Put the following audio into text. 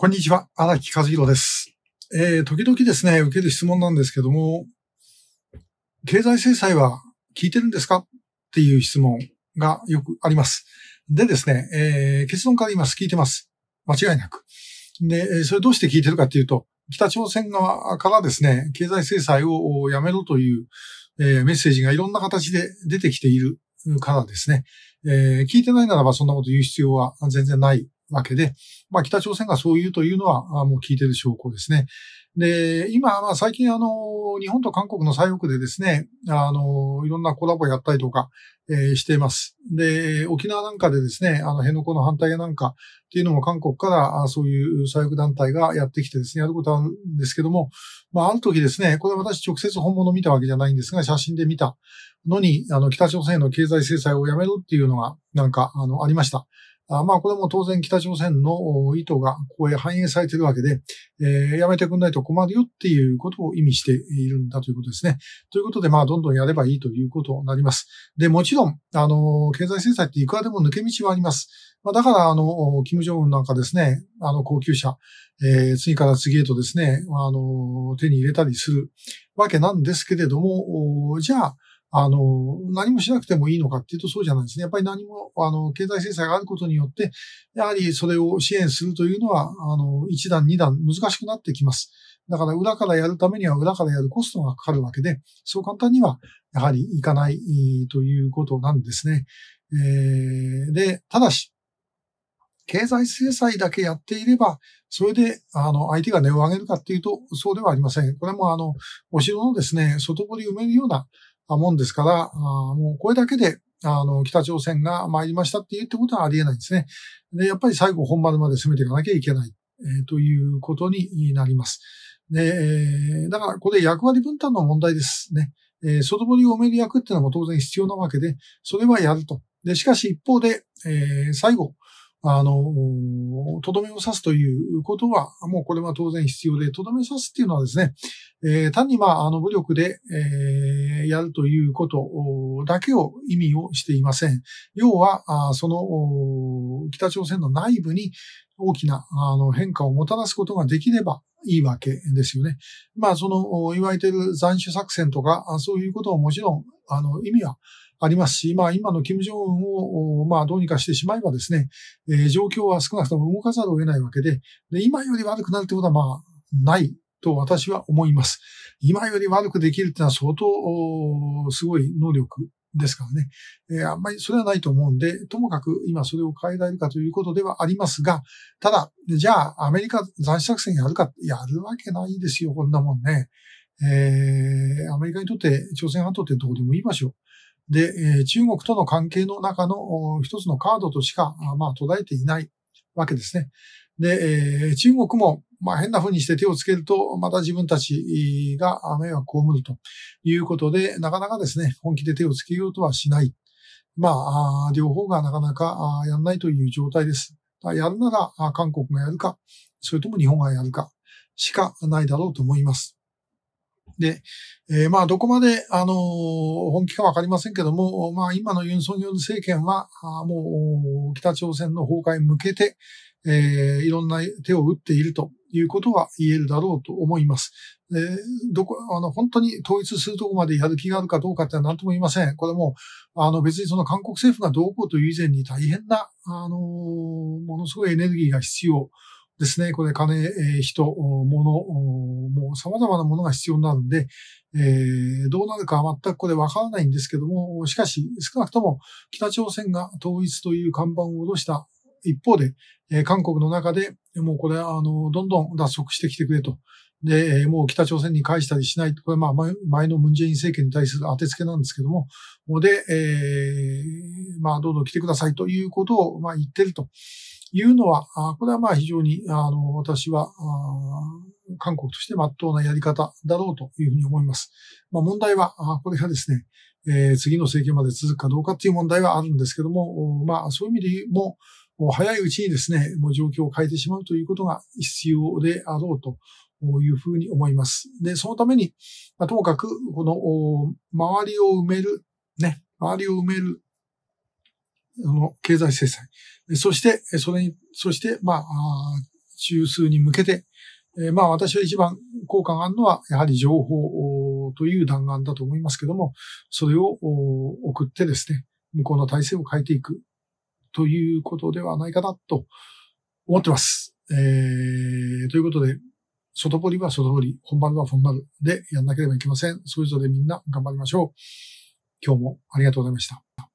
こんにちは、荒木和弘です。えー、時々ですね、受ける質問なんですけども、経済制裁は効いてるんですかっていう質問がよくあります。でですね、えー、結論から言います。効いてます。間違いなく。で、それどうして効いてるかっていうと、北朝鮮側からですね、経済制裁をやめろという、えー、メッセージがいろんな形で出てきているからですね、えー、聞いてないならばそんなこと言う必要は全然ないわけで、まあ、北朝鮮がそう言うというのは、もう聞いてる証拠ですね。で、今、まあ、最近、あの、日本と韓国の左翼でですね、あの、いろんなコラボやったりとか、えー、しています。で、沖縄なんかでですね、あの、辺野古の反対なんかっていうのも韓国から、そういう左翼団体がやってきてですね、やることあるんですけども、まあ、ある時ですね、これ私直接本物見たわけじゃないんですが、写真で見たのに、あの、北朝鮮の経済制裁をやめろっていうのが、なんか、あの、ありました。あまあ、これも当然北朝鮮の意図がここへ反映されているわけで、えー、やめてくんないと困るよっていうことを意味しているんだということですね。ということで、まあ、どんどんやればいいということになります。で、もちろん、あの、経済制裁っていくらでも抜け道はあります。まあ、だから、あの、キム・ジョンなんかですね、あの、高級車、えー、次から次へとですね、あの、手に入れたりするわけなんですけれども、じゃあ、あの、何もしなくてもいいのかっていうとそうじゃないですね。やっぱり何も、あの、経済制裁があることによって、やはりそれを支援するというのは、あの、一段二段難しくなってきます。だから裏からやるためには裏からやるコストがかかるわけで、そう簡単にはやはりいかないということなんですね。えー、で、ただし、経済制裁だけやっていれば、それで、あの、相手が値を上げるかっていうと、そうではありません。これも、あの、お城のですね、外堀埋めるようなもんですから、あもうこれだけで、あの、北朝鮮が参りましたって言ってことはありえないですね。で、やっぱり最後本丸まで攻めていかなきゃいけない、えー、ということになります。で、えー、だからこれ役割分担の問題ですね。えー、外堀を埋める役っていうのも当然必要なわけで、それはやると。で、しかし一方で、えー、最後、あの、とどめを刺すということは、もうこれは当然必要で、とどめ刺すっていうのはですね、えー、単にまあ、あの、武力で、えー、やるということだけを意味をしていません。要は、あその、北朝鮮の内部に大きなあの変化をもたらすことができれば、いいわけですよね。まあ、その、言われている残首作戦とか、そういうことももちろん、あの、意味はありますし、まあ今の金正恩を、まあどうにかしてしまえばですね、えー、状況は少なくとも動かざるを得ないわけで、で今より悪くなるということはまあないと私は思います。今より悪くできるってのは相当すごい能力ですからね、えー、あんまりそれはないと思うんで、ともかく今それを変えられるかということではありますが、ただ、じゃあアメリカ斬首作戦やるか、やるわけないですよ、こんなもんね。えー、アメリカにとって朝鮮半島ってどうでもいい場所。で、え中国との関係の中の一つのカードとしか、まあ、途絶えていないわけですね。で、え中国も、まあ、変な風にして手をつけると、また自分たちが迷惑を被るということで、なかなかですね、本気で手をつけようとはしない。まあ、両方がなかなかやらないという状態です。やるなら韓国がやるか、それとも日本がやるかしかないだろうと思います。で、えー、まあ、どこまで、あのー、本気かわかりませんけども、まあ、今のユン・ソン・ヨン政権は、あもう、北朝鮮の崩壊に向けて、えー、いろんな手を打っているということは言えるだろうと思います。えー、どこ、あの、本当に統一するとこまでやる気があるかどうかっては何とも言いません。これも、あの、別にその韓国政府がどうこうという以前に大変な、あのー、ものすごいエネルギーが必要。ですね、これ金、人、物、もう様々なものが必要になるんで、えー、どうなるか全くこれわからないんですけども、しかし少なくとも北朝鮮が統一という看板を下ろした一方で、えー、韓国の中で、もうこれあの、どんどん脱足してきてくれと。で、もう北朝鮮に返したりしない。これ、まあ、前のムンジェイン政権に対する当て付けなんですけども、で、えー、まあ、どんどん来てくださいということを、まあ、言ってると。いうのは、これはまあ非常に、あの、私は、韓国として真っ当なやり方だろうというふうに思います。まあ問題は、これがですね、え次の政権まで続くかどうかっていう問題はあるんですけども、まあそういう意味でも、早いうちにですね、もう状況を変えてしまうということが必要であろうというふうに思います。で、そのために、まともかく、この、周りを埋める、ね、周りを埋めるその経済制裁。そして、それに、そして、まあ、中枢に向けて、えまあ私は一番効果があるのは、やはり情報という弾丸だと思いますけども、それを送ってですね、向こうの体制を変えていくということではないかなと思ってます。えー、ということで、外堀は外堀、本丸は本丸でやんなければいけません。それぞれみんな頑張りましょう。今日もありがとうございました。